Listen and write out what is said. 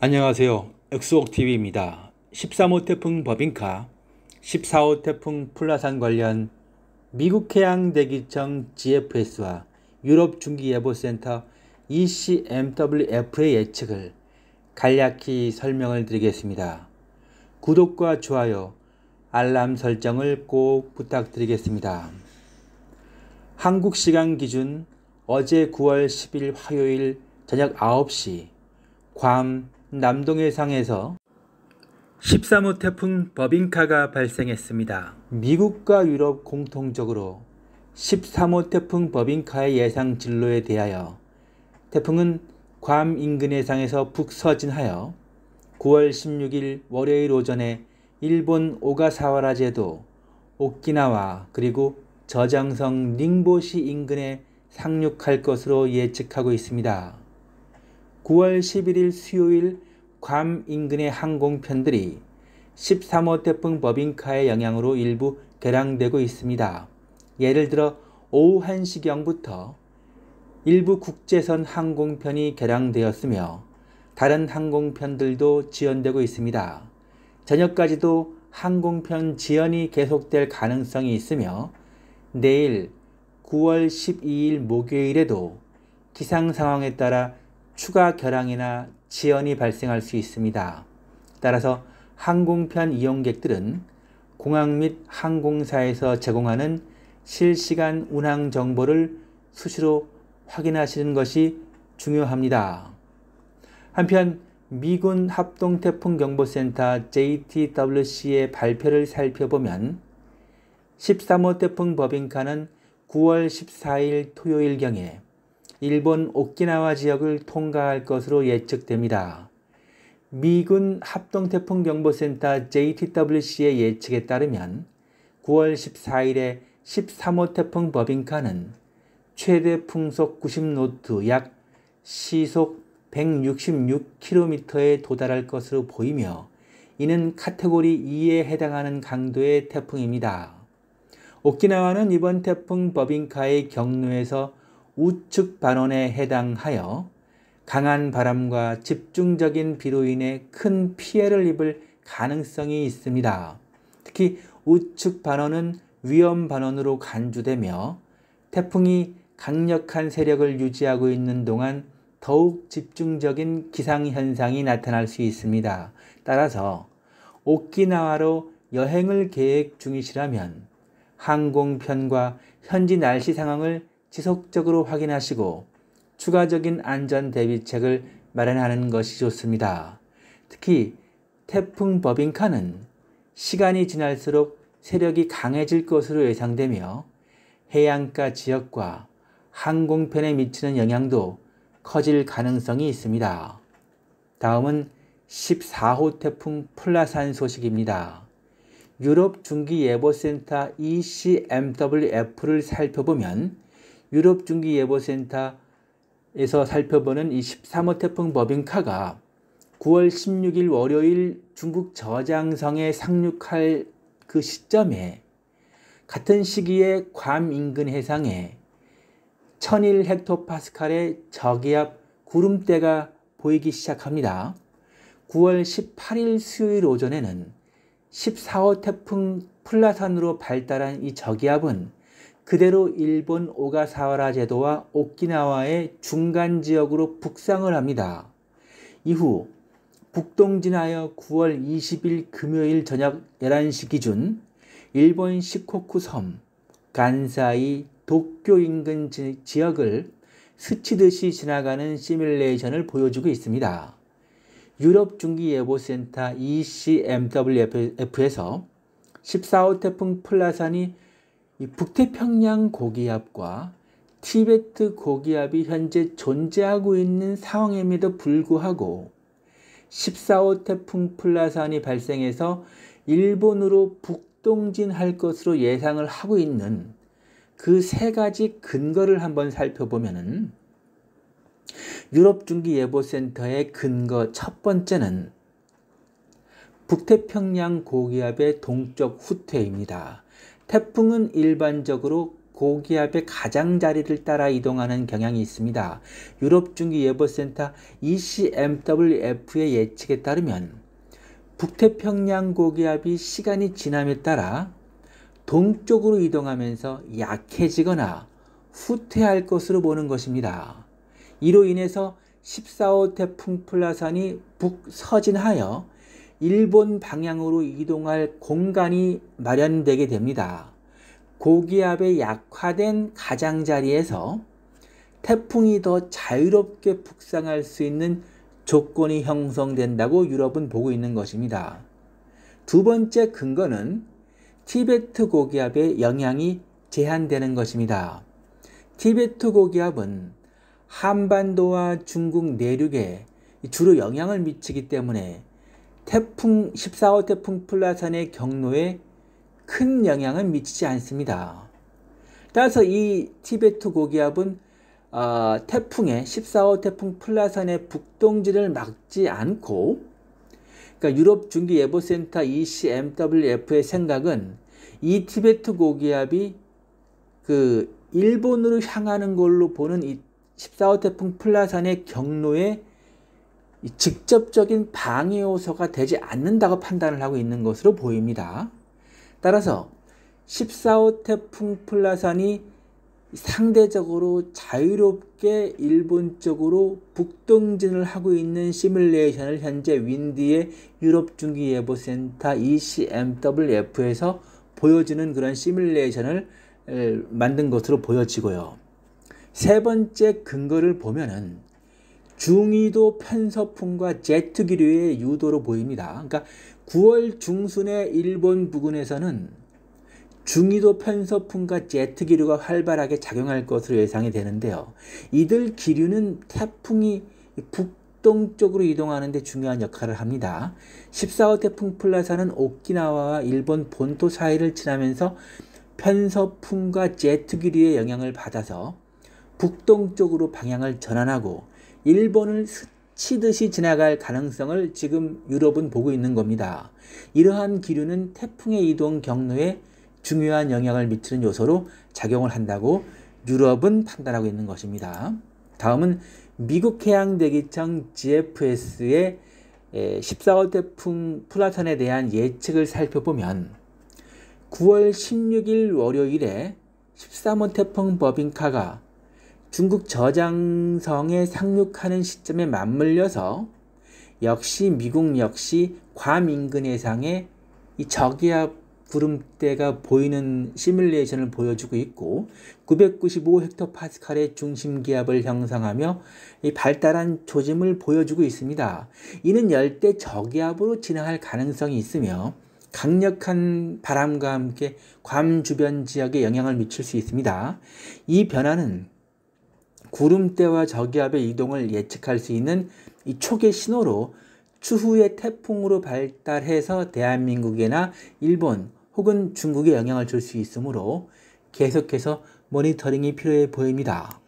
안녕하세요. 엑스옥TV입니다. 13호 태풍 버빙카, 14호 태풍 플라산 관련 미국 해양대기청 GFS와 유럽 중기예보센터 ECMWF의 예측을 간략히 설명을 드리겠습니다. 구독과 좋아요, 알람 설정을 꼭 부탁드리겠습니다. 한국 시간 기준 어제 9월 10일 화요일 저녁 9시 괌 남동해상에서 13호 태풍 버빙카가 발생했습니다. 미국과 유럽 공통적으로 13호 태풍 버빙카의 예상 진로에 대하여 태풍은 괌 인근 해상에서 북서진하여 9월 16일 월요일 오전에 일본 오가사와라 제도, 오키나와 그리고 저장성 닝보시 인근에 상륙할 것으로 예측하고 있습니다. 9월 11일 수요일 괌 인근의 항공편들이 13호 태풍 버빙카의 영향으로 일부 개량되고 있습니다. 예를 들어 오후 1시경부터 일부 국제선 항공편이 개량되었으며 다른 항공편들도 지연되고 있습니다. 저녁까지도 항공편 지연이 계속될 가능성이 있으며 내일 9월 12일 목요일에도 기상 상황에 따라 추가 결항이나 지연이 발생할 수 있습니다. 따라서 항공편 이용객들은 공항 및 항공사에서 제공하는 실시간 운항 정보를 수시로 확인하시는 것이 중요합니다. 한편 미군 합동태풍경보센터 JTWC의 발표를 살펴보면 13호 태풍 버빙카는 9월 14일 토요일경에 일본 오키나와 지역을 통과할 것으로 예측됩니다. 미군 합동태풍경보센터 JTWC의 예측에 따르면 9월 14일에 13호 태풍 버빙카는 최대 풍속 90노트 약 시속 166km에 도달할 것으로 보이며 이는 카테고리 2에 해당하는 강도의 태풍입니다. 오키나와는 이번 태풍 버빙카의 경로에서 우측 반원에 해당하여 강한 바람과 집중적인 비로 인해 큰 피해를 입을 가능성이 있습니다. 특히 우측 반원은 위험 반원으로 간주되며 태풍이 강력한 세력을 유지하고 있는 동안 더욱 집중적인 기상현상이 나타날 수 있습니다. 따라서 오키나와로 여행을 계획 중이시라면 항공편과 현지 날씨 상황을 지속적으로 확인하시고 추가적인 안전 대비책을 마련하는 것이 좋습니다. 특히 태풍 버빙카는 시간이 지날수록 세력이 강해질 것으로 예상되며 해안가 지역과 항공편에 미치는 영향도 커질 가능성이 있습니다. 다음은 14호 태풍 플라산 소식입니다. 유럽 중기예보센터 ECMWF를 살펴보면 유럽 중기 예보센터에서 살펴보는 이 13호 태풍 버빙카가 9월 16일 월요일 중국 저장성에 상륙할 그 시점에 같은 시기에 괌 인근 해상에 1000일 헥토파스칼의 저기압 구름대가 보이기 시작합니다. 9월 18일 수요일 오전에는 14호 태풍 플라산으로 발달한 이 저기압은 그대로 일본 오가사와라 제도와 오키나와의 중간 지역으로 북상을 합니다. 이후 북동진하여 9월 20일 금요일 저녁 11시 기준 일본 시코쿠 섬, 간사이, 도쿄 인근 지, 지역을 스치듯이 지나가는 시뮬레이션을 보여주고 있습니다. 유럽 중기예보센터 ECMWF에서 14호 태풍 플라산이 이 북태평양 고기압과 티베트 고기압이 현재 존재하고 있는 상황임에도 불구하고 14호 태풍 플라산이 발생해서 일본으로 북동진할 것으로 예상을 하고 있는 그 세 가지 근거를 한번 살펴보면은 유럽 중기 예보센터의 근거 첫 번째는 북태평양 고기압의 동쪽 후퇴입니다. 태풍은 일반적으로 고기압의 가장자리를 따라 이동하는 경향이 있습니다. 유럽중기예보센터 ECMWF의 예측에 따르면 북태평양 고기압이 시간이 지남에 따라 동쪽으로 이동하면서 약해지거나 후퇴할 것으로 보는 것입니다. 이로 인해서 14호 태풍 플라산이 북서진하여 일본 방향으로 이동할 공간이 마련되게 됩니다. 고기압의 약화된 가장자리에서 태풍이 더 자유롭게 북상할 수 있는 조건이 형성된다고 유럽은 보고 있는 것입니다. 두 번째 근거는 티베트 고기압의 영향이 제한되는 것입니다. 티베트 고기압은 한반도와 중국 내륙에 주로 영향을 미치기 때문에 태풍 14호 태풍 플라산의 경로에 큰 영향을 미치지 않습니다. 따라서 이 티베트 고기압은 어, 태풍의 14호 태풍 플라산의 북동진을 막지 않고 그러니까 유럽 중기 예보 센터 ECMWF의 생각은 이 티베트 고기압이 그 일본으로 향하는 걸로 보는 이 14호 태풍 플라산의 경로에 직접적인 방해 요소가 되지 않는다고 판단을 하고 있는 것으로 보입니다. 따라서 14호 태풍 플라산이 상대적으로 자유롭게 일본 쪽으로 북동진을 하고 있는 시뮬레이션을 현재 윈디의 유럽 중기 예보 센터 ECMWF에서 보여주는 그런 시뮬레이션을 만든 것으로 보여지고요. 세 번째 근거를 보면은 중위도 편서풍과 제트기류의 유도로 보입니다. 그러니까 9월 중순에 일본 부근에서는 중위도 편서풍과 제트 기류가 활발하게 작용할 것으로 예상이 되는데요. 이들 기류는 태풍이 북동쪽으로 이동하는데 중요한 역할을 합니다. 14호 태풍 플라사는 오키나와와 일본 본토 사이를 지나면서 편서풍과 제트 기류의 영향을 받아서 북동쪽으로 방향을 전환하고 일본을 스치듯이 지나갈 가능성을 지금 유럽은 보고 있는 겁니다. 이러한 기류는 태풍의 이동 경로에 중요한 영향을 미치는 요소로 작용을 한다고 유럽은 판단하고 있는 것입니다. 다음은 미국 해양대기청 GFS의 14호 태풍 플라탄에 대한 예측을 살펴보면 9월 16일 월요일에 13호 태풍 버빙카가 중국 저장성에 상륙하는 시점에 맞물려서 역시 미국 역시 괌 인근 해상에 이 저기압 구름대가 보이는 시뮬레이션을 보여주고 있고 995 헥토파스칼의 중심 기압을 형성하며 이 발달한 조짐을 보여주고 있습니다. 이는 열대 저기압으로 진화할 가능성이 있으며 강력한 바람과 함께 괌 주변 지역에 영향을 미칠 수 있습니다. 이 변화는 구름대와 저기압의 이동을 예측할 수 있는 이 초계 신호로 추후에 태풍으로 발달해서 대한민국이나 일본 혹은 중국에 영향을 줄 수 있으므로 계속해서 모니터링이 필요해 보입니다.